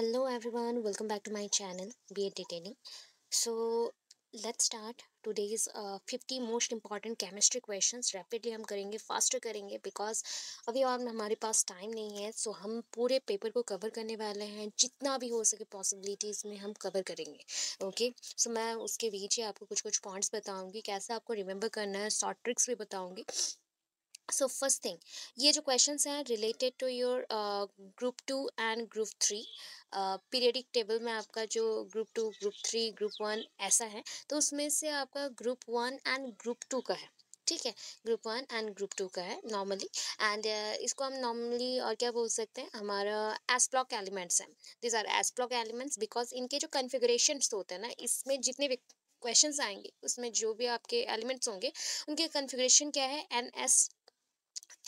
Hello everyone welcome back to my channel be entertaining so let's start today is fifty most important chemistry question rapidly हम करेंगे faster करेंगे because अभी और हमारे पास time नहीं है सो so हम पूरे पेपर को कवर करने वाले हैं जितना भी हो सके पॉसिबिलिटीज़ में हम कवर करेंगे ओके okay? सो so मैं उसके बीच ही आपको कुछ कुछ पॉइंट्स बताऊँगी कैसे आपको रिमेंबर करना है शॉर्ट ट्रिक्स भी बताऊँगी सो फर्स्ट थिंग ये जो क्वेश्चन हैं related to your group two and group three periodic table में आपका जो group two group three group one ऐसा है तो उसमें से आपका group one and group two का है ठीक है group one and group two का है नॉर्मली एंड uh, इसको हम नॉर्मली और क्या बोल सकते हैं हमारा एस ब्लॉक एलिमेंट्स हैं these are S block elements because इनके जो कन्फिग्रेशन होते हैं ना इसमें जितने क्वेश्चंस आएंगे उसमें जो भी आपके एलिमेंट्स होंगे उनके कन्फिग्रेशन क्या है N S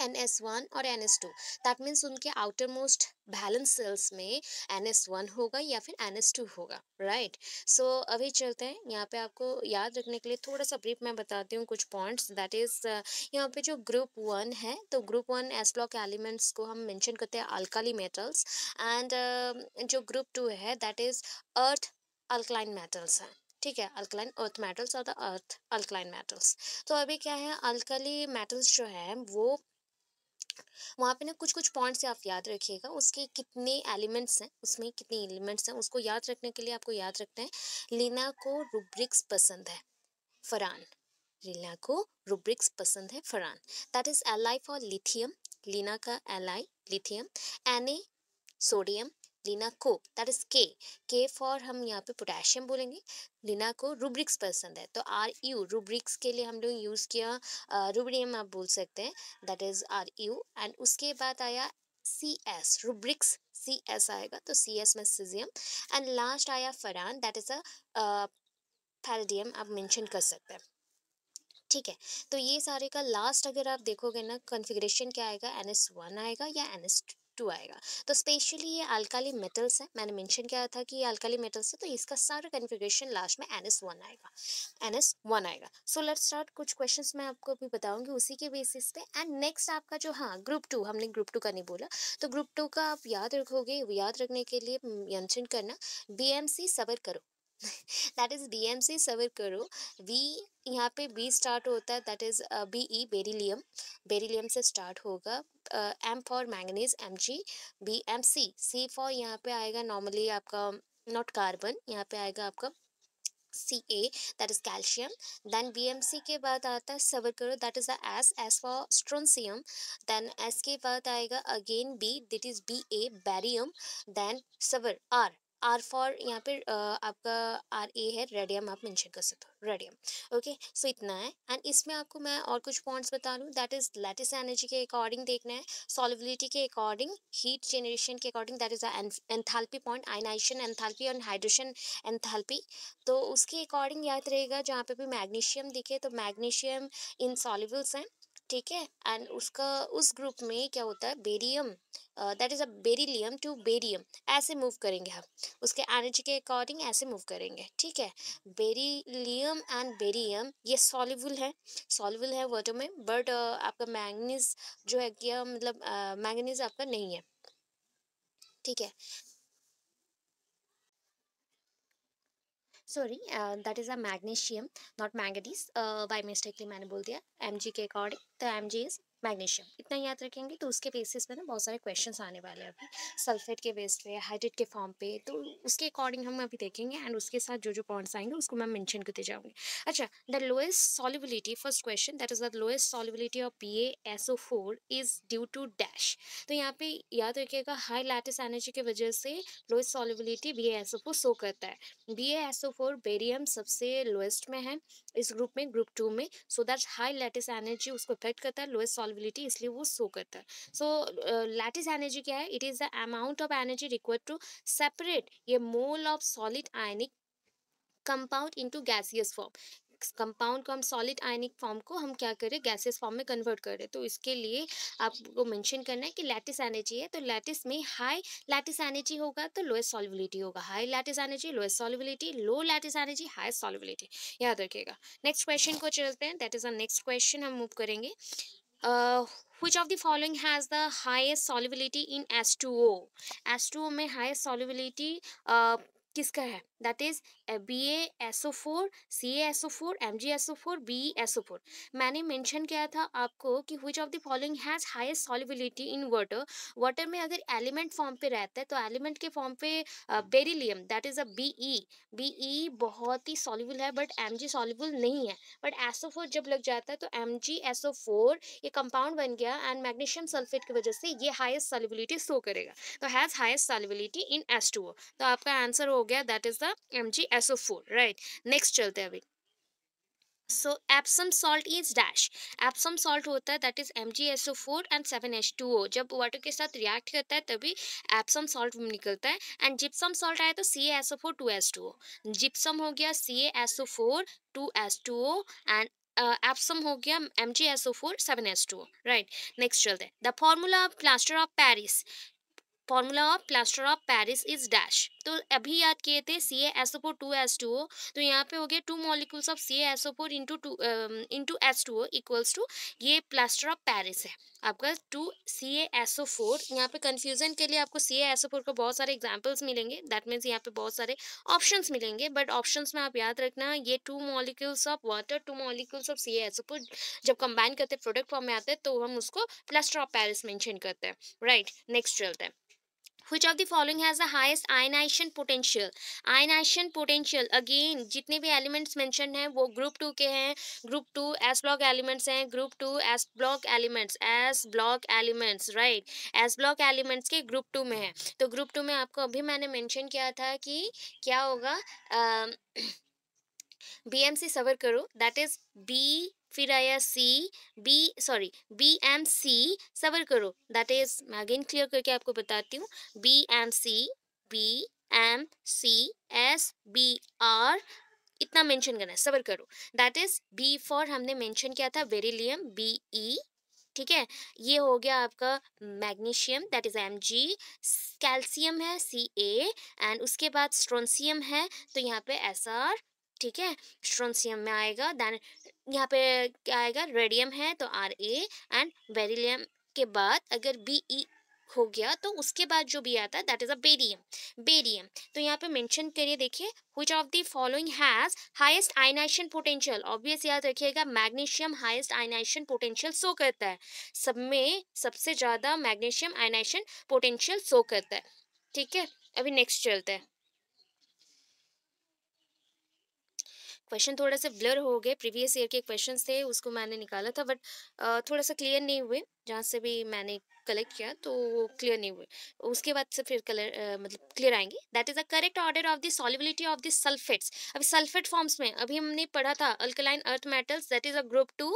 N S one और N S two that means उनके आउटर मोस्ट बैलेंस सेल्स में एन एस वन होगा या फिर एन एस टू होगा राइट सो so, अभी चलते हैं यहाँ पे आपको याद रखने के लिए थोड़ा सा ब्रीफ मैं बताती हूँ कुछ पॉइंट्स दैट इज़ यहाँ पे जो ग्रुप वन है तो group one S block elements को हम मैंशन करते हैं अल्काली मेटल्स एंड जो ग्रुप टू है that is earth alkaline metals हैं ठीक है अल्कलाइन अर्थ मेटल्स और द अर्थ अल्कलाइन मेटल्स तो अभी क्या है अल्कली मेटल्स जो है वो वहाँ पे ना कुछ कुछ पॉइंट्स आप याद रखिएगा उसके कितने एलिमेंट्स हैं उसमें कितने एलिमेंट्स हैं उसको याद रखने के लिए आपको याद रखना है लीना को रूब्रिक्स पसंद है फरान लीना को रूब्रिक्स पसंद है फरान that is L I for lithium Leena का L I lithium N A sodium Leena को दैट इज के के फॉर हम यहाँ पे पोटेशियम बोलेंगे लीना को रूब्रिक्स पसंद है तो आर यू रूब्रिक्स के लिए हम लोग यूज़ किया रूब्रियम आप बोल सकते हैं that is R U and उसके बाद आया C S rubrics C S आएगा तो सी एस में सीजियम एंड लास्ट आया फरान दैट इज़ अ आप मेंशन कर सकते हैं ठीक है तो ये सारे का लास्ट अगर आप देखोगे ना कॉन्फ़िगरेशन क्या आएगा एन एस वन आएगा या एन एस टू टू आएगा तो स्पेशली ये अल्काली मेटल्स है मैंने मेंशन किया था कि ये अल्काली मेटल्स है तो इसका सारा कन्फिग्रेशन लास्ट में एन एस वन आएगा एन एस वन आएगा सो लेट स्टार्ट कुछ क्वेश्चन मैं आपको अभी बताऊंगी उसी के बेसिस पे एंड नेक्स्ट आपका जो हाँ ग्रुप टू हमने ग्रुप टू का नहीं बोला तो ग्रुप टू का आप याद रखोगे याद रखने के लिए मैंशन करना बी एम सी सबर करो that is D M C सवर करो वी यहाँ पे बी स्टार्ट होता है that is B E beryllium beryllium से स्टार्ट होगा M for manganese M G B M C C for यहाँ पे आएगा नॉर्मली आपका नॉट कार्बन यहाँ पे आएगा आपका C A that is calcium then B M C के बाद आता है सवर करो that is the S S for strontium then S के बाद आएगा again B that is B A barium then सवर आर आर फॉर यहाँ पर आपका आर ए e है रेडियम आप मैंशन कर सकते हो रेडियम ओके सो इतना है एंड इसमें आपको मैं और कुछ पॉइंट्स बता लूँ दैट इज़ लेटेस्ट एनर्जी के अकॉर्डिंग देखना है सॉलिबिलिटी के अकॉर्डिंग हीट जेनरेशन के according that is enthalpy point ionisation enthalpy और हाइड्रोजन एंथाल्पी तो उसके अकॉर्डिंग याद रहेगा जहाँ पे भी मैग्नीशियम दिखे तो मैग्नीशियम इन सॉलिबल्स हैं ठीक है एंड उसका उस ग्रुप में क्या होता है barium that is a beryllium to barium ऐसे मूव करेंगे हम उसके एनर्जी के अकॉर्डिंग ऐसे मूव करेंगे ठीक है बेरिलियम एंड बेरियम ये सॉलिबल है सॉलिबल है वाटर में बट uh, आपका मैंगनीज जो है क्या uh, मतलब मैंगनीज uh, आपका नहीं है ठीक है sorry that is a magnesium not manganese by mistakely मैंने बोल दिया एम के अकॉर्डिंग तो एम इज़ मैग्नीशियम इतना याद रखेंगे तो उसके बेसिस पे ना बहुत सारे क्वेश्चंस आने वाले हैं अभी सल्फेट के बेस पे हाइड्रेट के फॉर्म पे तो उसके अकॉर्डिंग हम अभी देखेंगे एंड उसके साथ जो जो पॉइंट्स आएंगे उसको मैं मैंशन करते जाऊँगी अच्छा the lowest solubility first question that is the lowest solubility of P S O four is due to dash तो यहाँ पे याद रखिएगा हाई लैटिस एनर्जी की वजह से lowest solubility B S O four show करता है B S O four barium सबसे लोएस्ट में है इस ग्रुप में ग्रुप टू में so that high lattice energy उसको इफेक्ट करता है लोएस्ट सॉल्बिलिटी इसलिए वो सो करता है सो लैटिस एनर्जी क्या है it is the amount of energy required to separate ये mole of solid ionic compound into gaseous form compound को हम सॉलिड आयनिक फॉर्म को हम क्या करें गैसेस फॉर्म में कन्वर्ट करें तो इसके लिए आपको मेंशन करना है कि लैटिस एनर्जी है तो लैटिस में हाई लैटिस एनर्जी होगा तो लोएस्ट सॉल्विलिटी होगा high lattice energy lowest solubility low lattice energy high solubility याद रखिएगा नेक्स्ट क्वेश्चन को चलते हैं that is a next question हम मूव करेंगे uh, which of the following has the highest solubility in H2O? H2O में highest solubility uh, किसका है that is B S S S O O four four C M G that is BaSO4, S O four मैंने mention किया था आपको कि which of the following has highest solubility in water water में अगर element form पर रहता है तो एलिमेंट के फॉर्म पर beryllium that is a B E बहुत ही सॉलिबल है बट एम जी सॉलिबल नहीं है बट एस ओ फोर जब लग जाता है तो M G S O four ये कंपाउंड बन गया एंड मैग्नीशियम सल्फेट की वजह से ये हाइस्ट सॉलिबिलिटी शो करेगा तो has highest solubility in S two O तो आपका आंसर हो गया दैट इज़ द आपका M G S O four right next चलते हैं अभी so Epsom salt is dash Epsom salt होता है that is M G S O four and seven H two O जब वाटर के साथ रिएक्ट करता है तभी एप्सम सॉल्ट निकलता है एंड जिप्सम सॉल्ट आया तो C S O four two S two O gypsum हो गया C S O four two S two O and Epsom हो गया M G S O four seven S two O right next चलते हैं the formula of plaster of Paris formula of plaster of Paris is dash तो अभी याद किए थे C S O four two S two O तो यहाँ पे हो गया two molecules of C S O four into two into S two O equals to ये प्लास्टर ऑफ पैरिस है आपका two C S O four यहाँ पे कन्फ्यूजन के लिए आपको सी एस ओ फोर का बहुत सारे एग्जाम्पल्स मिलेंगे दैट मीन्स यहाँ पे बहुत सारे ऑप्शन मिलेंगे बट ऑप्शन में आप याद रखना ये two molecules of water two molecules of C S O four जब कंबाइन करते प्रोडक्ट फॉर्म में आते हैं तो हम उसको प्लास्टर ऑफ पैरिस मैंशन करते हैं राइट नेक्स्ट चलते हैं which of the following has the highest ionization potential ionization potential again जितने भी elements mentioned हैं वो group टू के हैं group two s block elements हैं group two s block elements s block elements right s block elements के group two में है तो group टू में आपको अभी मैंने mention किया था कि क्या होगा uh, बी एम सी सवर करो दैट इज बी फिर आया C B sorry B M C सवर करो दैट इज मैं अगेन क्लियर करके आपको बताती हूँ B M C B M C S B R इतना मेंशन करना है सवर करो दैट इज बी फॉर हमने मेंशन किया था बेरिलियम बी ई ठीक है ये हो गया आपका magnesium that is M G calcium है सी ए एंड उसके बाद स्ट्रोनसियम है तो यहाँ पे एस आर ठीक है स्ट्रोनसियम में आएगा देन यहाँ पे क्या आएगा रेडियम है तो आर ए एंड बेरिलियम के बाद अगर बी ई e हो गया तो उसके बाद जो भी आता है that is a barium barium तो यहाँ पे मेंशन करिए देखिए which of the following has highest ionisation potential obvious याद रखिएगा magnesium highest ionisation potential show करता है सब में सबसे ज़्यादा मैग्नीशियम आइनाइशन पोटेंशियल शो करता है ठीक है अभी नेक्स्ट चलते हैं क्वेश्चन थोड़ा सा ब्लर हो गए प्रीवियस ईयर के क्वेश्चन थे उसको मैंने निकाला था बट थोड़ा सा क्लियर नहीं हुए जहाँ से भी मैंने कलेक्ट किया तो वो क्लियर नहीं हुए उसके बाद से फिर कलर मतलब क्लियर आएंगे that is the correct order of the solubility of the sulphates अभी सल्फेट फॉर्म्स में अभी हमने पढ़ा था alkaline earth metals that is a group two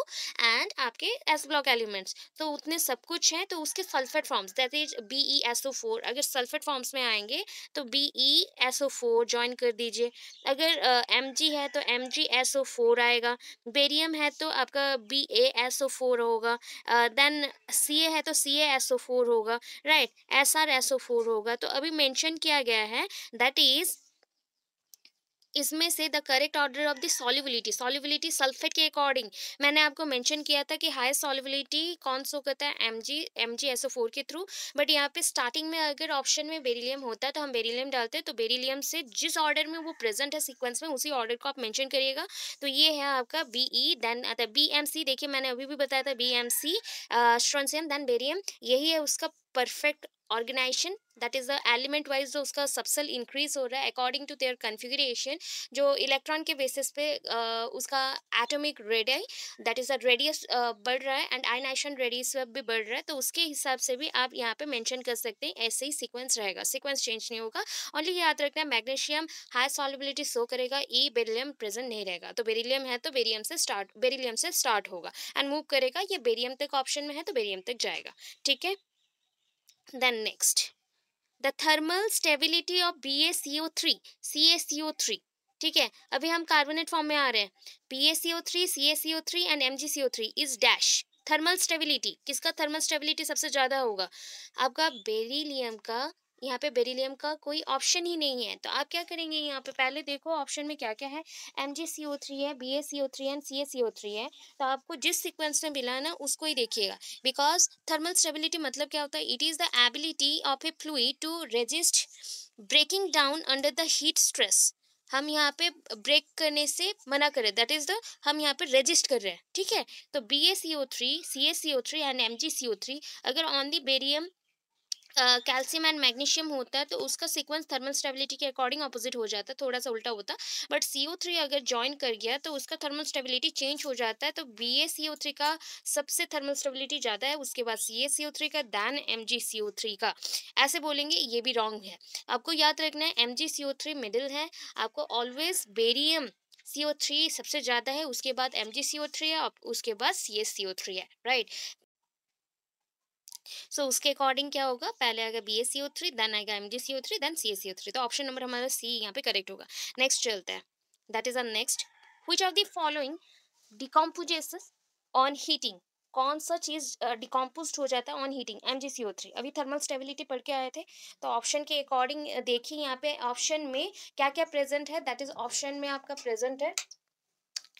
and आपके एस ब्लॉक एलिमेंट्स तो उतने सब कुछ हैं तो उसके sulphate forms that is B E S O four अगर सल्फेट फॉर्म्स में आएंगे तो B E S O four join कर दीजिए अगर एम uh, जी है तो M G S O four आएगा बेरियम है तो आपका B A S O four होगा देन सी ए है तो सी ए एस फोर होगा right S R S O four होगा तो अभी मेंशन किया गया है दैट इज़ इसमें से the correct order of the solubility solubility sulphate के अकॉर्डिंग मैंने आपको मेंशन किया था कि हाई सॉलिबिलिटी कौन सो कहता है M G M G S O four के थ्रू बट यहाँ पे स्टार्टिंग में अगर ऑप्शन में बेरिलियम होता है तो हम बेरिलियम डालते हैं तो बेरिलियम से जिस ऑर्डर में वो प्रेजेंट है सिक्वेंस में उसी ऑर्डर को आप मैंशन करिएगा तो ये है आपका बी ई देन आता बी एम सी देखिए मैंने अभी भी बताया था B M C strontium then barium यही है उसका perfect organisation that is the element wise जो उसका सबसेल इंक्रीज हो रहा है अकॉर्डिंग टू देयर कन्फिग्रेशन जो इलेक्ट्रॉन के बेसिस पे उसका atomic radius that is the radius बढ़ रहा है एंड आयनाइशन रेडियस भी बढ़ रहा है तो उसके हिसाब से भी आप यहाँ पे मेंशन कर सकते हैं ऐसे ही सीक्वेंस रहेगा सीक्वेंस चेंज नहीं होगा ओनली याद रखना है मैग्नेशियम हाई सॉलिबिलिटी शो करेगा ई बेरिलियम प्रेजेंट नहीं रहेगा तो बेरिलियम है तो बेरियम से स्टार्ट बेरिलियम से स्टार्ट होगा एंड मूव करेगा ये बेरियम तक ऑप्शन में है तो बेरियम तक जाएगा ठीक है Then next, the thermal stability of BaCO3, CaCO3. ठीक है अभी हम कार्बोनेट फॉर्म में आ रहे हैं B CaCO3 and MgCO3 three C three and thermal stability किसका थर्मल स्टेबिलिटी सबसे ज़्यादा होगा आपका बेरीलियम का यहाँ पे बेरिलियम का कोई ऑप्शन ही नहीं है तो आप क्या करेंगे यहाँ पे पहले देखो ऑप्शन में क्या क्या है M G C O three है B A C O three and C A C O three है तो आपको जिस सीक्वेंस में मिला ना उसको ही देखिएगा बिकॉज थर्मल स्टेबिलिटी मतलब क्या होता है it is the ability of a fluid to resist breaking down under the heat stress हम यहाँ पे ब्रेक करने से मना करें दैट इज़ द हम यहाँ पे रजिस्ट कर रहे हैं ठीक है तो B A C O three C A C O three and M G C O three अगर on the barium calcium and magnesium होता है तो उसका सीक्वेंस थर्मल स्टेबिलिटी के अकॉर्डिंग ऑपोजिट हो जाता है थोड़ा सा उल्टा होता है बट सी थ्री अगर ज्वाइन कर गया तो उसका थर्मल स्टेबिलिटी चेंज हो जाता है तो B A C O three का सबसे थर्मल स्टेबिलिटी ज़्यादा है उसके बाद C A C O three का than M G C O three का ऐसे बोलेंगे ये भी रॉन्ग है आपको याद रखना है M G C O three middle है आपको always barium C O three सबसे ज़्यादा है उसके बाद M G C O three है उसके बाद C S C O three है राइट सो so, उसके अकॉर्डिंग क्या होगा पहले आएगा B S C O three then आएगा M D C O three then C S C O three तो ऑप्शन नंबर हमारा सी यहाँ पे करेक्ट होगा नेक्स्ट चलता है that is a next which of the following decomposes on heating कौन सा चीज़ डिकम्पोज हो जाता है on heating M G C O three अभी थर्मल स्टेबिलिटी पढ़ के आए थे तो ऑप्शन के अकॉर्डिंग देखिए यहाँ पे ऑप्शन में क्या क्या प्रेजेंट है दैट इज ऑप्शन में आपका प्रेजेंट है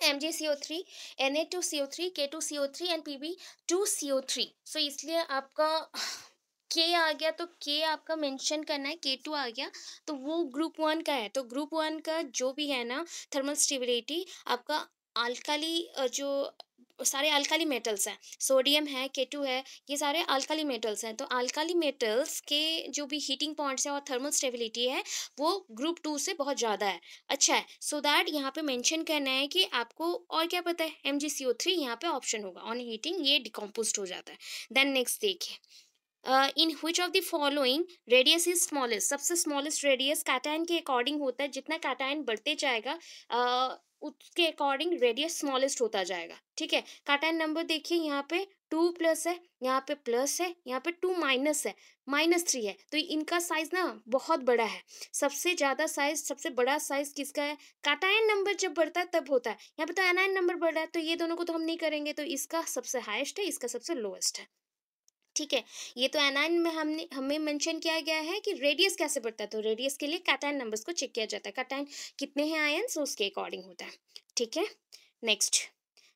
C C O O three three N A two two K C O three and P B two three so इसलिए आपका के आ गया तो के आपका मेंशन करना है के टू आ गया तो वो ग्रुप वन का है तो ग्रुप वन का जो भी है ना थर्मल स्टेबिलिटी आपका अल्काली जो सारे अल्काली मेटल्स हैं सोडियम है के टू है ये सारे अल्काली मेटल्स हैं तो अल्काली मेटल्स के जो भी हीटिंग पॉइंट्स हैं और थर्मल स्टेबिलिटी है वो ग्रुप टू से बहुत ज़्यादा है अच्छा है सो दैट यहाँ पे मेंशन करना है कि आपको और क्या पता है M G C O three यहाँ पर ऑप्शन होगा ऑन हीटिंग ये डिकम्पोज हो जाता है देन नेक्स्ट देखिए in which of the following radius is smallest सबसे स्मॉलेस्ट रेडियस कैटाइन के अकॉर्डिंग होता है जितना कैटाइन बढ़ते जाएगा उसके अकॉर्डिंग रेडियस स्मॉलेस्ट होता जाएगा ठीक है काटाइन नंबर देखिए यहाँ पे टू प्लस है यहाँ पे प्लस है यहाँ पे टू माइनस है माइनस थ्री है तो इनका साइज ना बहुत बड़ा है सबसे ज़्यादा साइज सबसे बड़ा साइज किसका है काटाइन नंबर जब बढ़ता है तब होता है यहाँ पे तो एनआईन नंबर बढ़ रहा है तो ये दोनों को तो हम नहीं करेंगे तो इसका सबसे हाइस्ट है इसका सबसे लोएस्ट है ठीक है ये तो एनाइन में हमने हमें मेंशन किया गया है कि रेडियस कैसे बढ़ता है तो रेडियस के लिए कैटाइन नंबर्स को चेक किया जाता है कैटाइन कितने हैं सो उसके अकॉर्डिंग होता है ठीक है नेक्स्ट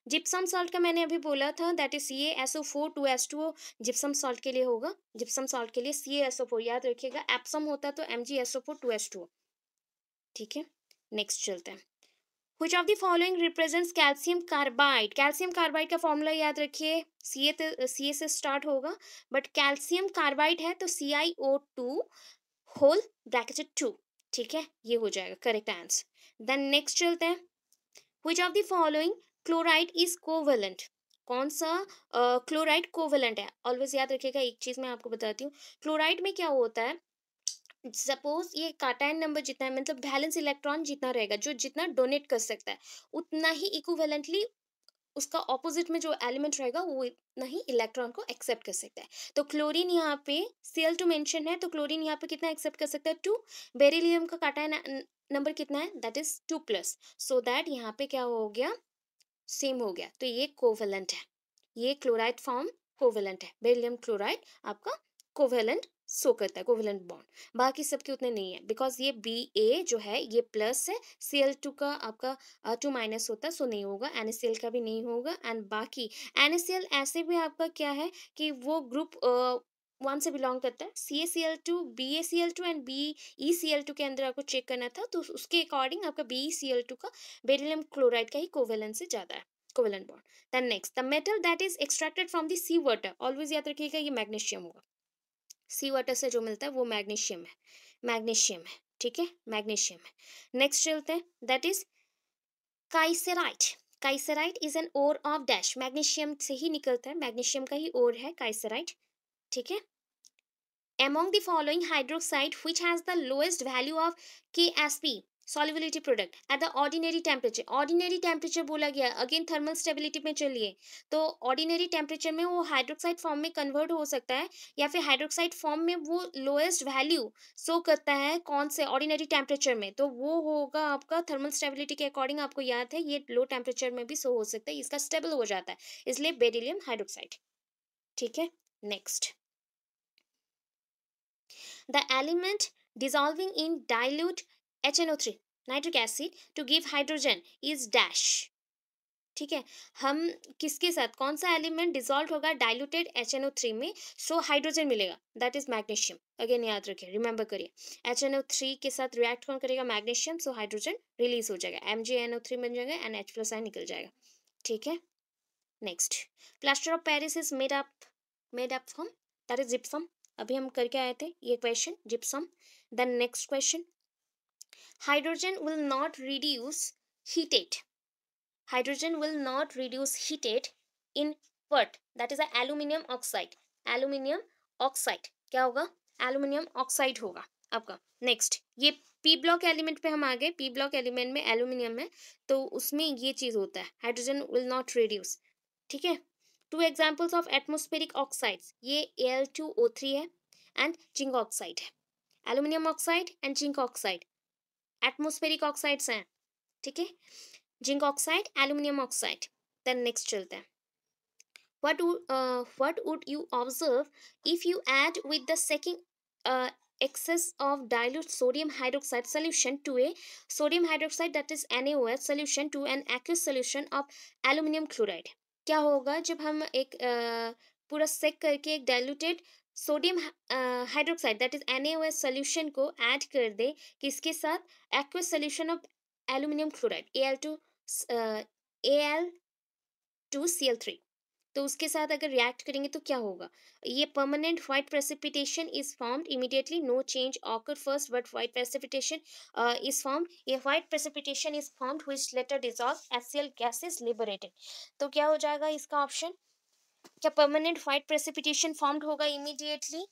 जिप्सम सॉल्ट का मैंने अभी बोला था that is C S O four two S two O gypsum salt के लिए होगा जिप्सम सॉल्ट के लिए सी एस ओ फोर याद रखिएगा एप्सम होता तो M G S O four two S two O ठीक है नेक्स्ट चलते हैं which of the following represents calcium carbide calcium carbide का फॉर्मूला याद रखिए सी ए सी ए से स्टार्ट होगा बट कैल्शियम कार्बाइड है तो C I O two whole bracket two ठीक है ये हो जाएगा करेक्ट आंसर देन नेक्स्ट चलते हैं which of the following chloride is covalent कौन सा क्लोराइड uh, कोवेलेंट है ऑलवेज याद रखिएगा एक चीज़ मैं आपको बताती हूँ क्लोराइड में क्या होता है सपोज ये काटाइन नंबर जितना है मतलब बैलेंस इलेक्ट्रॉन जितना रहेगा जो जितना डोनेट कर सकता है उतना ही इक्वेलेंटली उसका ऑपोजिट में जो एलिमेंट रहेगा वो इतना ही इलेक्ट्रॉन को एक्सेप्ट कर सकता है तो क्लोरीन यहाँ पे सी टू मेंशन है तो क्लोरीन यहाँ पे कितना एक्सेप्ट कर सकता है टू बेरिलियम का काटाइन नंबर कितना है that is two plus so that यहाँ पे क्या हो गया सेम हो गया तो ये कोवेलेंट है ये क्लोराइड फॉर्म कोवेलेंट है बेरिलियम क्लोराइड आपका कोवेलेंट सो करता है कोविलेंट बॉन्ड बाकी सबके उतने नहीं है बिकॉज ये बी ए जो है ये प्लस है सी एल टू का आपका टू माइनस होता है सो नहीं होगा एन एस सी एल का भी नहीं होगा एंड बाकी एन एस सी एल ऐसे भी आपका क्या है कि वो ग्रुप वन से बिलोंग करता है C A C L two B A C L two and B E C L two के अंदर आपको चेक करना था तो उसके अकॉर्डिंग आपका B E C L two का बेरिलियम क्लोराइड का ही कोवेलन से ज़्यादा है covalent bond then next the metal that is extracted from the sea water always याद रखिएगा ये मैग्नीशियम होगा सी वाटर से जो मिलता है वो मैग्नीशियम है मैग्नीशियम है ठीक है मैग्नीशियम है नेक्स्ट चलते हैं that is kieserite kieserite is an ore of dash magnesium से ही निकलता है मैग्नीशियम का ही ओर है काइसेराइट ठीक है among the following hydroxide following has the lowest value of K S P solubility product at the ordinary temperature ordinary temperature बोला गया अगेन थर्मल स्टेबिलिटी में चलिए तो ऑर्डिनरी टेम्परेचर में वो हाइड्रोक्साइड फॉर्म में कन्वर्ट हो सकता है या फिर हाइड्रोक्साइड फॉर्म में वो लोएस्ट वैल्यू शो करता है कौन से ऑर्डिनरी टेम्परेचर में तो वो होगा आपका थर्मल स्टेबिलिटी के अकॉर्डिंग आपको याद है ये लो टेम्परेचर में भी शो हो सकता है इसका स्टेबल हो जाता है इसलिए बेरिलियम हाइड्रोक्साइड ठीक है next the element dissolving in dilute HNO3 nitric acid to give hydrogen is dash ठीक है हम किसके साथ कौन सा एलिमेंट डिजॉल्व होगा diluted H N O three में सो so हाइड्रोजन मिलेगा दैट इज मैग्नीशियम अगेन याद रखिए रिमेंबर करिए एच एन ओ थ्री के साथ रिएक्ट कौन करेगा मैग्नीशियम सो हाइड्रोजन रिलीज हो जाएगा M G N O three बन जाएगा एंड एच प्लस आई निकल जाएगा ठीक है next plaster of Paris is made up made up from that is gypsum अभी हम करके आए थे ये question gypsum then next question hydrogen will not reduce heatate hydrogen will not reduce heatate in PERT that is aluminium oxide aluminium oxide क्या होगा aluminium oxide होगा आपका नेक्स्ट ये पी ब्लॉक एलिमेंट पे हम आ गए पी ब्लॉक एलिमेंट में एल्यूमिनियम है तो उसमें ये चीज़ होता है हाइड्रोजन विल नॉट रिड्यूस ठीक है two examples of atmospheric oxides ये एल टू ओ थ्री है एंड जिंक ऑक्साइड है aluminium oxide and zinc oxide atmospheric oxides हैं ठीक है zinc oxide aluminium oxide then next चलते हैं what what would you observe if you add with the second excess of dilute sodium hydroxide solution to a sodium hydroxide that is N S solution to an X solution of aluminium chloride क्या होगा जब हम एक uh, पूरा सेक करके एक diluted sodium hydroxide that is N solution को ऐड कर दे किसके साथ aqueous solution of aluminium chloride A L two A L two C L three तो उसके साथ अगर रिएक्ट करेंगे तो क्या होगा ये permanent white precipitation is formed immediately no change occur first but white precipitation is formed ये white precipitation is formed which later dissolves gas is liberated तो क्या हो जाएगा इसका ऑप्शन क्या परमानेंट व्हाइट प्रेसिपिटेशन फॉर्म्ड होगा immediately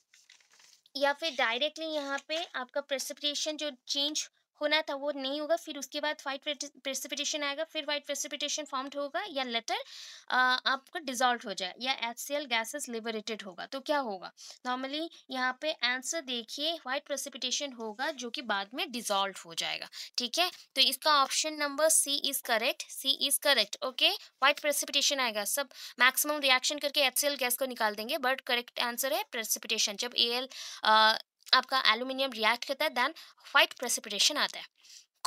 या फिर डायरेक्टली यहाँ पे आपका प्रेसिपिटेशन जो चेंज होना था वो नहीं होगा फिर उसके बाद वाइट प्रेसिपिटेशन आएगा फिर वाइट प्रेसिपिटेशन फॉर्म्ड होगा या लेटर आपका डिजॉल्व हो जाए या एच सी गैसेस लिबरेटेड होगा तो क्या होगा नॉर्मली यहाँ पे आंसर देखिए वाइट प्रेसिपिटेशन होगा जो कि बाद में डिजॉल्व हो जाएगा ठीक है तो इसका option number C is correct C is correct okay white precipitation आएगा सब मैक्सिमम रिएक्शन करके एच गैस को निकाल देंगे बट करेक्ट आंसर है प्रेसिपिटेशन जब ए एल आपका एल्यूमिनियम रिएक्ट करता है देन व्हाइट प्रेसिपिटेशन आता है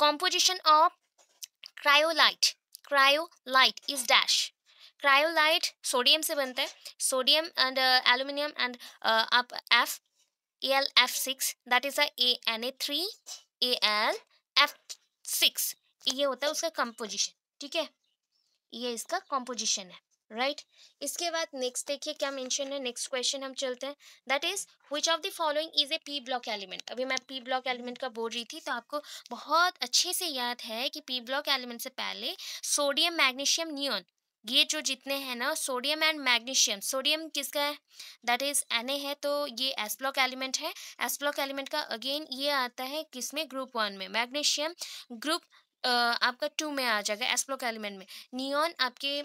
composition of cryolite cryolite is dash cryolite sodium से बनता है सोडियम एंड एल्यूमिनियम एंड आप F A L F six that is N A three A L F six ये होता है उसका कंपोजिशन ठीक है ये इसका कंपोजिशन है राइट right? इसके बाद नेक्स्ट देखिए क्या मेंशन है नेक्स्ट क्वेश्चन हम चलते हैं that is which of the following is a P block element अभी मैं पी ब्लॉक एलिमेंट का बोल रही थी तो आपको बहुत अच्छे से याद है कि पी ब्लॉक एलिमेंट से पहले सोडियम मैग्नीशियम नियोन ये जो जितने हैं ना सोडियम एंड मैग्नीशियम सोडियम किसका है दैट इज एन है तो ये एस ब्लॉक एलिमेंट है एस ब्लॉक एलिमेंट का अगेन ये आता है किसमें ग्रुप वन में मैग्नीशियम ग्रुप आपका टू में आ जाएगा एस ब्लॉक एलिमेंट में नियॉन आपके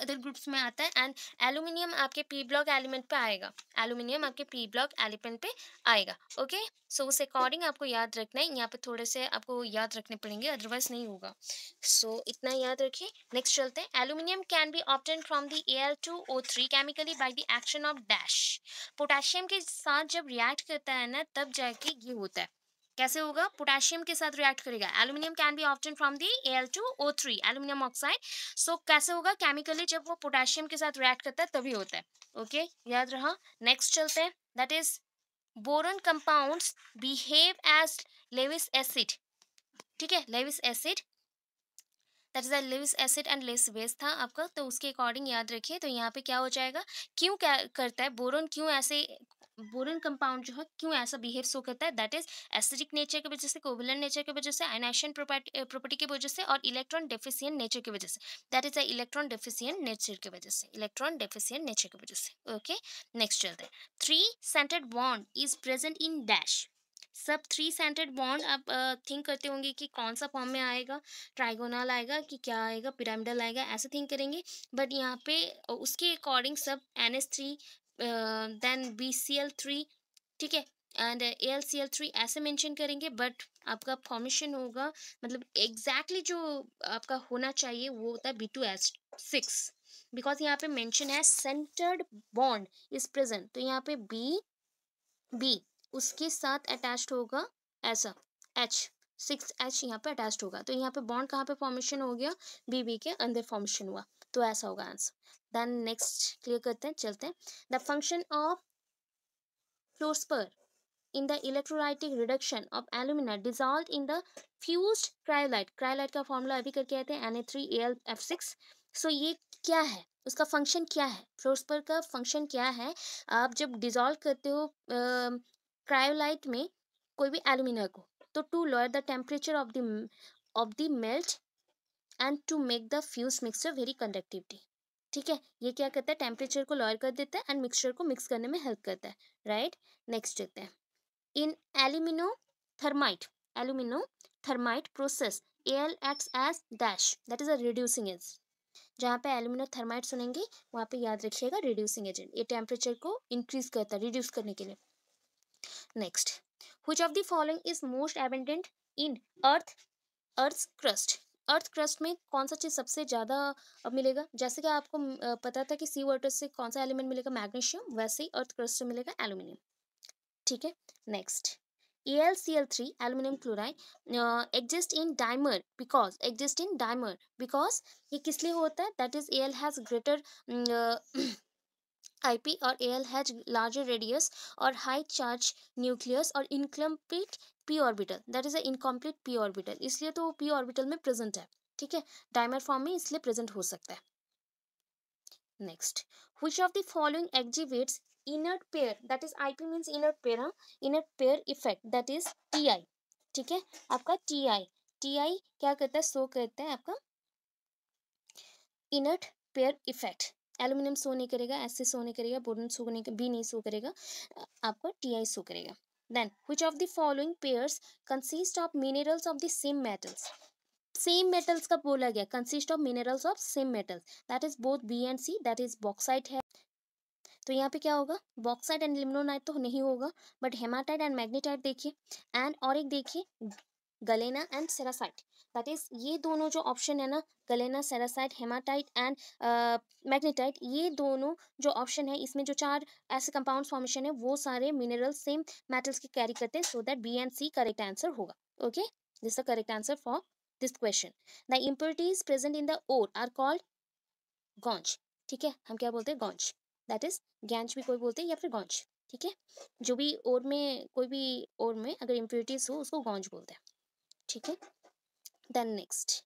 अदर ग्रुप्स में आता है एंड एलुमिनियम आपके पी ब्लॉक एलिमेंट पे आएगा एलुमिनियम आपके पी ब्लॉक एलिमेंट पे आएगा ओके सो उस अकॉर्डिंग आपको याद रखना है यहाँ पे थोड़े से आपको याद रखने पड़ेंगे अदरवाइज नहीं होगा सो so, इतना याद रखिए नेक्स्ट चलते हैं aluminium can be obtain from the A L two O three chemically by the action of dash potassium के साथ जब रिएक्ट करता है ना तब जाके ये होता है कैसे होगा पोटेशियम के साथ रिएक्ट करेगा aluminium can be obtain from the L two O three aluminium oxide so कैसे होगा केमिकली जब वो पोटेशियम के साथ रिएक्ट करता है तभी होता है ओके okay? याद रहा नेक्स्ट चलते हैं that is boron compounds behave as Lewis acid ठीक है Lewis acid that is the acid and less base था आपका तो उसके अकॉर्डिंग याद रखिए तो यहाँ पे क्या हो जाएगा क्यों क्या करता है बोरन क्यों ऐसे बोरन कंपाउंड जो है क्यों ऐसा बिहेव शो करता है दैट इज एसिडिक नेचर की वजह से कोविलन नेचर की वजह से आइनाइशन प्रॉपर्टी की वजह से और इलेक्ट्रॉन डेफिशियन नेचर की वजह से that is a electron deficient nature की वजह से इलेक्ट्रॉन डेफिशियन नेचर की वजह से ओके नेक्स्ट चलते हैं three centred bond is present in dash सब थ्री सेंटेड बॉन्ड आप थिंक करते होंगे कि कौन सा फॉर्म में आएगा ट्राइगोनल आएगा कि क्या आएगा पिरामिडल आएगा ऐसे थिंक करेंगे बट यहाँ पे उसके अकॉर्डिंग सब N S three then B C L three ठीक है and A L C L three ऐसे मेंशन करेंगे बट आपका फॉर्मेशन होगा मतलब एग्जैक्टली exactly जो आपका होना चाहिए वो होता है B two S six because यहाँ पे मेंशन है सेंटर्ड बॉन्ड इज प्रेजेंट तो यहाँ पे बी बी उसके साथ अटैच्ड होगा ऐसा एच सिक्स एच यहाँ पे अटैच होगा तो यहाँ पे बॉन्ड कहाँ पे फॉर्मेशन हो गया बी बी के अंदर फॉर्मेशन हुआ तो ऐसा होगा आंसर देन नेक्स्ट क्लियर करते हैं चलते हैं the function of fluorspur in the electrolytic reduction of alumina dissolve in the fuse cryolite cryolite का फॉर्मूला अभी करके आए थे Na3AlF6 सो ये क्या है उसका फंक्शन क्या है फ्लोस्पर का फंक्शन क्या है आप जब डिजॉल्व करते हो क्रायोलाइट में कोई भी एल्यूमिना को तो to lower the temperature of the of the melt and to make the fuse mixture very conductivity ठीक है ये क्या करता है टेम्परेचर को लॉयर कर देता है एंड मिक्सचर को मिक्स करने में हेल्प करता है राइट नेक्स्ट देखते हैं in alumino thermite alumino thermite process A L acts as dash that is a reducing age जहाँ पे एल्यूमिनो थर्माइट सुनेंगे वहाँ पे याद रखिएगा रिड्यूसिंग एजेंट ये टेम्परेचर को इंक्रीज करता है रिड्यूस करने के लिए next which of the following is most abundant in earth earth crust earth crust में कौन सा चीज़ सबसे ज़्यादा मिलेगा जैसे कि आपको पता था कि सी वाटर से कौन सा एलिमेंट मिलेगा मैग्नीशियम वैसे ही अर्थ क्रस्ट से मिलेगा एल्यूमिनियम ठीक है next A L L C three aluminium chloride exist in dimer because exist in dimer because ये किस लिए होता है that is L has greater I और ए हैज लार्जर रेडियस और हाई चार्ज न्यूक्लियस और incomplete P orbital that is a incomplete P orbital इसलिए तो वो पी ऑर्बिटल में प्रेजेंट है ठीक है डायमंड फॉर्म में इसलिए प्रेजेंट हो सकता है next which of the following exhibits inert pair that is I P means inert pair हाँ inert pair effect that is T I ठीक है आपका टी आई टी आई क्या करता है सो करते हैं आपका inert pair effect aluminium show नहीं करेगा एस सी सो नहीं करेगा बोर्डन सो नहीं बी नहीं सो करेगा आपका टी आई सो करेगा then which of the following pairs consist of minerals of the same metals same metals का बोला गया consist of minerals of same metals that is both B and C that is bauxite है तो यहाँ पे क्या होगा बॉक्साइट एंड लिमनोनाइट तो नहीं होगा बट हेमाटाइट एंड मैग्नेटाइट देखिए एंड और एक देखिए galena and cerussite that is ये दोनों जो ऑप्शन है ना galena cerussite hematite and magnetite ये दोनों जो ऑप्शन है इसमें जो चार ऐसे कंपाउंड फॉर्मेशन है वो सारे मिनरल सेम मेटल्स के कैरी करते हैं so that B and C correct answer होगा okay this the correct answer for this question the impurities present in the ore are called gangue ठीक है हम क्या बोलते हैं गौंज दैट इज गैंज भी कोई बोलते हैं या फिर गौंज ठीक है जो भी ओर में कोई भी ओर में अगर इम्प्योरिटीज हो उसको गौंज बोलते हैं ठीक है then next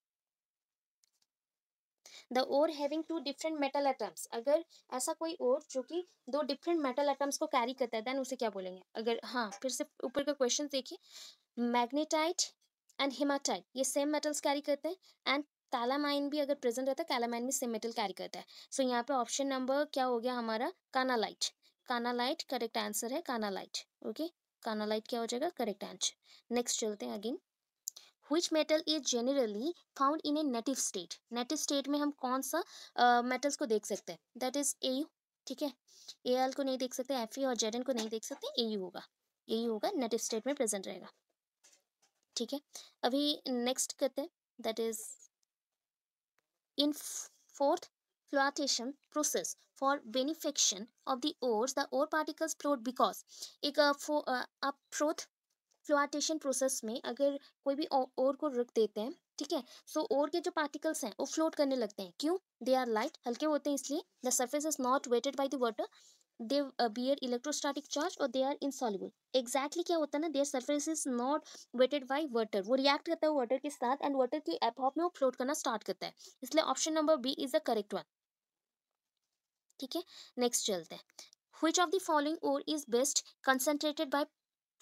the ore having two different metal atoms अगर ऐसा कोई ओर जो कि दो डिफरेंट मेटल एटम्स को कैरी करता है देन उसे क्या बोलेंगे अगर हाँ फिर से ऊपर का क्वेश्चन देखिए मैग्नेटाइट एंड हिमाटाइट ये सेम मेटल्स कैरी करते हैं एंड कैलामाइन भी अगर प्रेजेंट रहता है कैलामाइन भी सेम मेटल कैरी करता है सो so, यहाँ पे ऑप्शन नंबर क्या हो गया हमारा कानालाइट कानालाइट करेक्ट आंसर है कानालाइट ओके कानालाइट क्या हो जाएगा करेक्ट आंसर नेक्स्ट चलते हैं again which metal is generally found in a native state native state में हम कौन सा मेटल्स uh, को देख सकते हैं दैट इज ए यू ठीक है ए एल को नहीं देख सकते एफ ए और जेड एन को नहीं देख सकते ए यू होगा ए यू होगा नेटिव स्टेट में प्रेजेंट रहेगा ठीक है अभी नेक्स्ट करते हैं that is in froth flotation process for benefaction of the ores the ore particles float because एक फो आप फ्रोथ फ्लोआटेशन प्रोसेस में अगर कोई भी ओर को रख देते हैं ठीक है सो ओर के जो पार्टिकल्स हैं वो फ्लोट करने लगते हैं क्यों दे आर लाइट हल्के होते हैं इसलिए the surface is not wetted by the water they bear electrostatic charge और दे आर इनसॉल्यूबल एग्जैक्टली क्या होता है ना their surface is not wetted by water वो रिएक्ट करता है वाटर के साथ एंड वाटर के एपॉप में वो फ्लोट करना स्टार्ट करता है इसलिए option number B is the correct one ठीक है नेक्स्ट चलते हैं which of the following ore is best concentrated by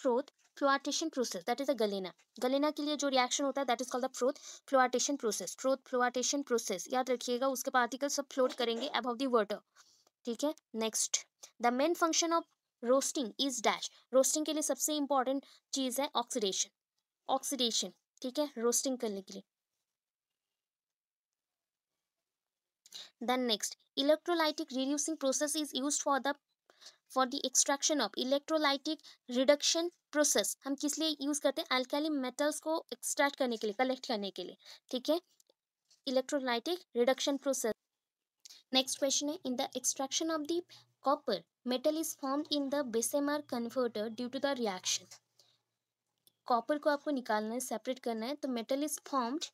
froth flotation process that is a galena galena के लिए जो रिएक्शन होता है that is called the froth flotation process froth flotation process याद रखिएगा उसके पार्टिकल सब फ्लोट करेंगे अबाउट द वाटर ठीक है next the main function of roasting is dash roasting के लिए सबसे इंपॉर्टेंट चीज़ है ऑक्सीडेशन ऑक्सीडेशन ठीक है रोस्टिंग करने के लिए then next electrolytic reducing process is used for the for the extraction of electrolytic reduction process हम किस लिए यूज़ करते हैं अल्काली मेटल्स को एक्सट्रैक्ट करने के लिए कलेक्ट करने के लिए ठीक है electrolytic reduction process next question है in the extraction of the copper metal is form in the Bessemer converter due to the reaction copper को आपको निकालना है सेपरेट करना है तो metal is formed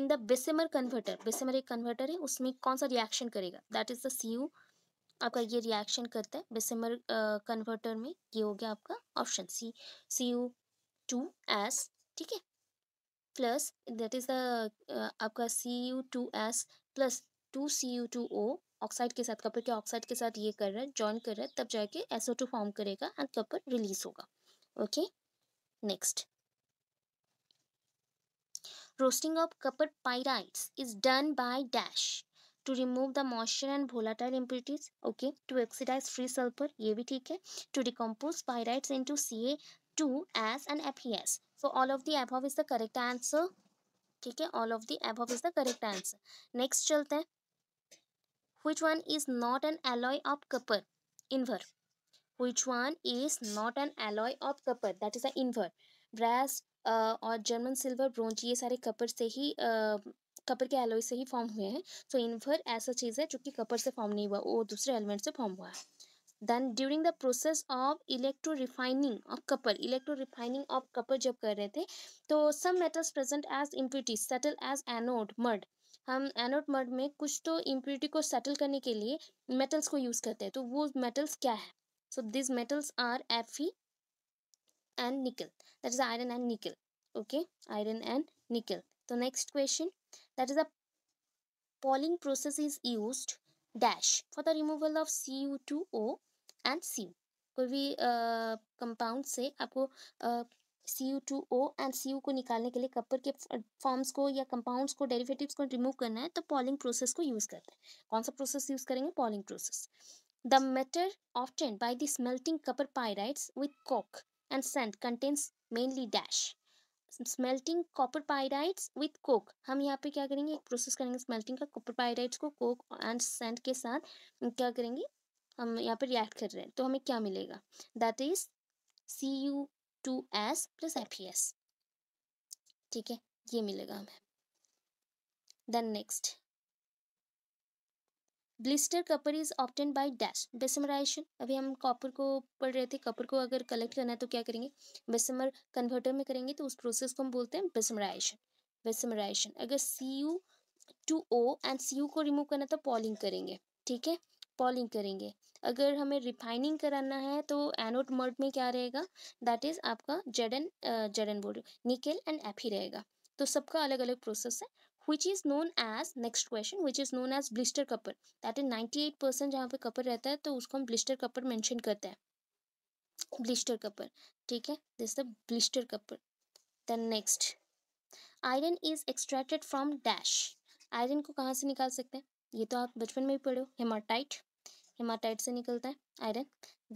in the Bessemer converter Bessemer एक converter है उसमें कौन सा रिएक्शन करेगा that is the C U आपका ये रिएक्शन करता है बेसिमर कन्वर्टर में ये हो गया आपका option C C U two S ठीक है प्लस दैट इज़ द आपका C U two S plus two C U two O oxide के साथ कपर के ऑक्साइड के साथ ये कर रहा है जॉइन कर रहा है तब जाके एस ओ टू फॉर्म करेगा एंड कपर रिलीज होगा okay next roasting of copper pyrites is done by dash to remove the moisture and volatile impurities okay to oxidise free sulphur ये भी ठीक है to decompose pyrites into C A two S and F E S so all of the above is the correct answer ठीक है all of the above is the correct answer next चलते हैं which one is not an alloy of copper invar which one is not an alloy of copper that is a invar brass और German silver bronze ये सारे कपर से ही uh, कपर के alloy से ही फॉर्म हुए हैं सो इन्वर ऐसा चीज़ है जो कि कपर से फॉर्म नहीं हुआ वो दूसरे एलिमेंट से फॉर्म हुआ है then during the process of electro refining of copper electro refining of copper जब कर रहे थे तो some metals present as impurity settle as anode mud हम एनोड मर्ड में कुछ तो इम्प्यूटी को सेटल करने के लिए मेटल्स को यूज़ करते हैं तो वो मेटल्स क्या है so these metals are F and nickel that is iron and nickel okay iron and nickel तो next question that is a polling process is used dash for the removal of cu2o and c कोई भी compound uh, से आपको C U two O and C U को निकालने के लिए कपर के फॉर्म्स को या कंपाउंड्स को डेरिवेटिव्स को रिमूव करना है तो पॉलिंग प्रोसेस को यूज़ करते हैं कौन सा प्रोसेस यूज़ करेंगे poling process the matte obtained by this melting copper pyrites with coke and sand contains mainly dash smelting copper pyrites with coke हम यहाँ पे क्या करेंगे एक प्रोसेस करेंगे स्मेल्टिंग का कॉपर पाइराइड्स को कोक एंड सेंट के साथ क्या करेंगे हम यहाँ पे रिएक्ट कर रहे हैं तो हमें क्या मिलेगा that is C U two S plus F E S ठीक है ये मिलेगा हमें then next blister copper is obtained by dash bessemerisation अभी हम कॉपर को पढ़ रहे थे कपर को अगर कलेक्ट करना है तो क्या करेंगे बेसमर कन्वर्टर में करेंगे तो उस प्रोसेस को हम बोलते हैं बेसमराइजेशन बेसमराइजेशन अगर C U two O and C U को रिमूव करना है तो पॉलिंग करेंगे ठीक है पॉलिंग करेंगे अगर हमें रिफाइनिंग कराना है तो एनोड मर्ड में क्या रहेगा दैट इज़ आपका Z N Z N board nickel and F ही रहेगा तो सबका अलग अलग प्रोसेस है which is known as next question which is known as blister copper that is is eight percent जहाँ पे कपर रहता है तो उसको हम ब्लिस्टर कपर मैंशन करते हैं ब्लिस्टर कपर ठीक है this the blister copper then next iron is extracted from dash iron को कहाँ से निकाल सकते हैं ये तो आप बचपन में भी पढ़े हो हेमाटाइट हेमाटाइट से निकलता है iron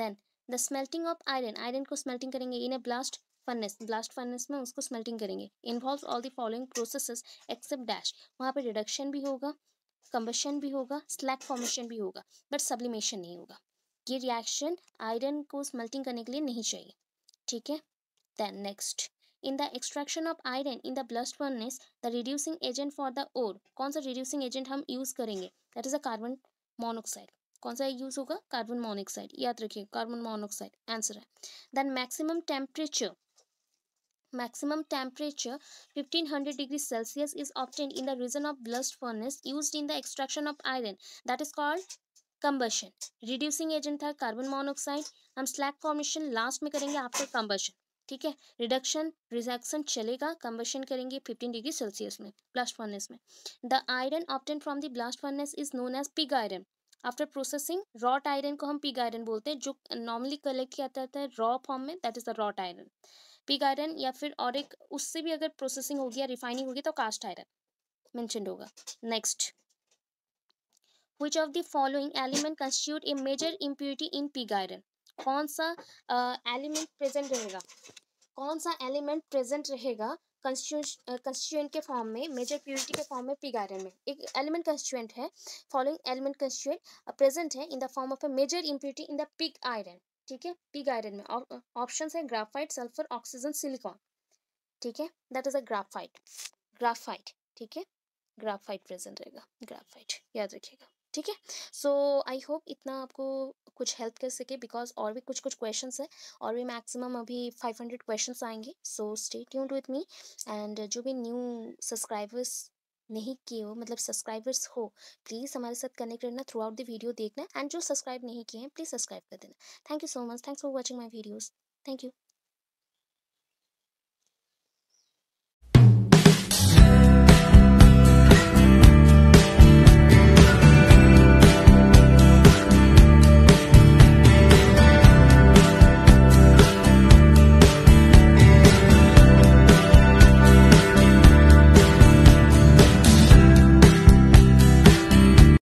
then the smelting of iron iron को स्मेल्टिंग करेंगे in a blast furnace blast furnace में उसको स्मेल्टिंग करेंगे involve all the following process except dash वहाँ पर रिडक्शन भी होगा कंबशन भी होगा स्लैक फॉर्मेशन भी होगा बट सब्लिमेशन नहीं होगा ये रिएक्शन आयरन को स्मेल्टिंग करने के लिए नहीं चाहिए ठीक है then next in the extraction of iron in the blast furnace the reducing agent for the ore कौन सा रिड्यूसिंग एजेंट हम यूज करेंगे that is a carbon monoxide कौन सा यूज होगा कार्बन मोनोक्साइड याद रखिए कार्बन मोनोक्साइड आंसर है then maximum temperature Maximum temperature 1500 degrees Celsius is obtained in the region of blast furnace used in the extraction of iron that is called combustion reducing agent था carbon monoxide हम slag formation last में करेंगे after combustion ठीक है reduction rejection चलेगा combustion करेंगे 15 degree Celsius में blast furnace में the iron obtained from the blast furnace is known as pig iron after processing wrought iron को हम पिग आयरन बोलते हैं जो नॉर्मली कलेक्ट किया जाता है रॉ फॉर्म में that is the wrought iron pig iron या फिर और एक उससे भी अगर प्रोसेसिंग होगी या रिफाइनिंग होगी तो कास्ट आयरन मैंशन होगा next which of the following element constitute a major impurity in pig iron कौन सा एलिमेंट uh, प्रेजेंट रहेगा कौन सा एलिमेंट प्रेजेंट रहेगा कंस्टिट्यूएंट के फॉर्म में मेजर प्योरिटी के फॉर्म में पिग आयरन में एक एलिमेंट कंस्टिट्यूएंट है फॉलोइंग एलिमेंट कंस्टिट्यूएंट प्रेजेंट है in the form of a major impurity in the pig iron ठीक है पिग आयरन में ऑप्शन है ग्राफाइट सल्फर ऑक्सीजन सिलिकॉन ठीक है that is a graphite graphite ठीक है ग्राफाइट प्रेजेंट रहेगा ग्राफाइट याद रखिएगा ठीक है सो आई होप इतना आपको कुछ हेल्प कर सके बिकॉज और भी कुछ कुछ क्वेश्चन है और भी मैक्सिमम अभी 500 क्वेश्चन आएंगे so stay tuned with me and जो भी न्यू सब्सक्राइबर्स नहीं किए हो मतलब सब्सक्राइबर्स हो प्लीज़ हमारे साथ कनेक्ट रहना थ्रू आउट द वीडियो देखना एंड जो सब्सक्राइब नहीं किए हैं प्लीज़ सब्सक्राइब कर देना thank you so much thanks for watching my videos thank you